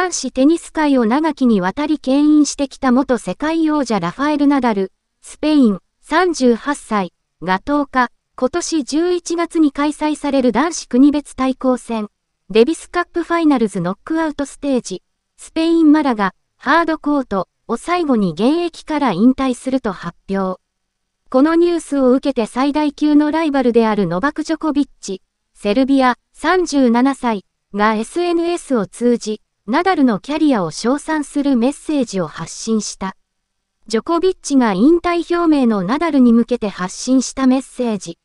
男子テニス界を長きにわたり牽引してきた元世界王者ラファエル・ナダル、スペイン、38歳、が10日、今年11月に開催される男子国別対抗戦、デビスカップファイナルズノックアウトステージ、スペインマラが、ハードコートを最後に現役から引退すると発表。このニュースを受けて最大級のライバルであるノバク・ジョコビッチ、セルビア、37歳、が SNS を通じ、ナダルのキャリアを称賛するメッセージを発信した。ジョコビッチが引退表明のナダルに向けて発信したメッセージ。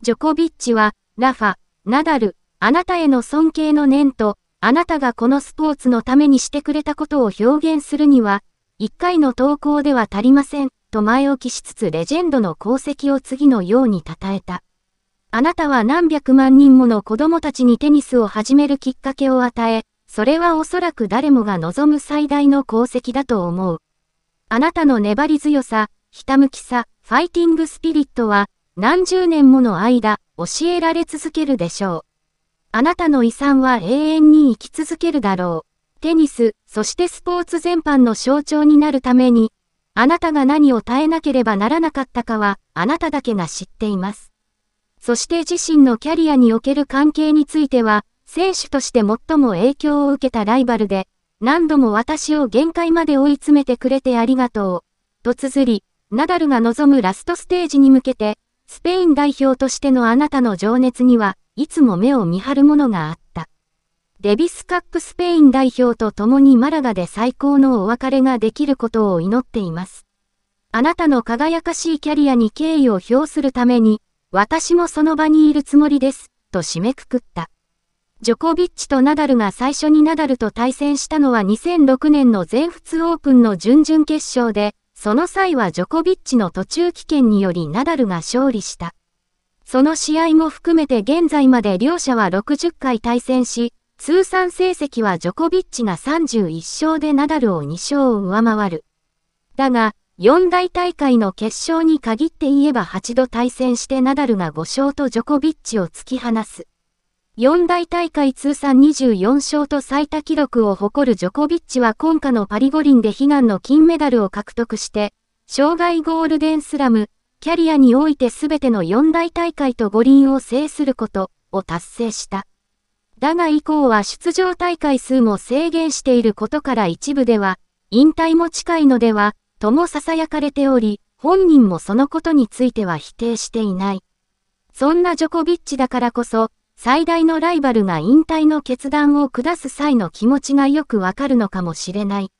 ジョコビッチは、ラファ、ナダル、あなたへの尊敬の念と、あなたがこのスポーツのためにしてくれたことを表現するには、一回の投稿では足りません、と前置きしつつレジェンドの功績を次のように称えた。あなたは何百万人もの子供たちにテニスを始めるきっかけを与え、それはおそらく誰もが望む最大の功績だと思う。あなたの粘り強さ、ひたむきさ、ファイティングスピリットは、何十年もの間、教えられ続けるでしょう。あなたの遺産は永遠に生き続けるだろう。テニス、そしてスポーツ全般の象徴になるために、あなたが何を耐えなければならなかったかは、あなただけが知っています。そして自身のキャリアにおける関係については、選手として最も影響を受けたライバルで、何度も私を限界まで追い詰めてくれてありがとう、と綴り、ナダルが望むラストステージに向けて、スペイン代表としてのあなたの情熱には、いつも目を見張るものがあった。デビスカップスペイン代表と共にマラガで最高のお別れができることを祈っています。あなたの輝かしいキャリアに敬意を表するために、私もその場にいるつもりです、と締めくくった。ジョコビッチとナダルが最初にナダルと対戦したのは2006年の全仏オープンの準々決勝で、その際はジョコビッチの途中棄権によりナダルが勝利した。その試合も含めて現在まで両者は60回対戦し、通算成績はジョコビッチが31勝でナダルを2勝を上回る。だが、四大大会の決勝に限って言えば8度対戦してナダルが5勝とジョコビッチを突き放す。四大大会通算24勝と最多記録を誇るジョコビッチは今夏のパリ五輪で悲願の金メダルを獲得して、障害ゴールデンスラム、キャリアにおいて全ての四大大会と五輪を制することを達成した。だが以降は出場大会数も制限していることから一部では、引退も近いのでは、とも囁かれており、本人もそのことについては否定していない。そんなジョコビッチだからこそ、最大のライバルが引退の決断を下す際の気持ちがよくわかるのかもしれない。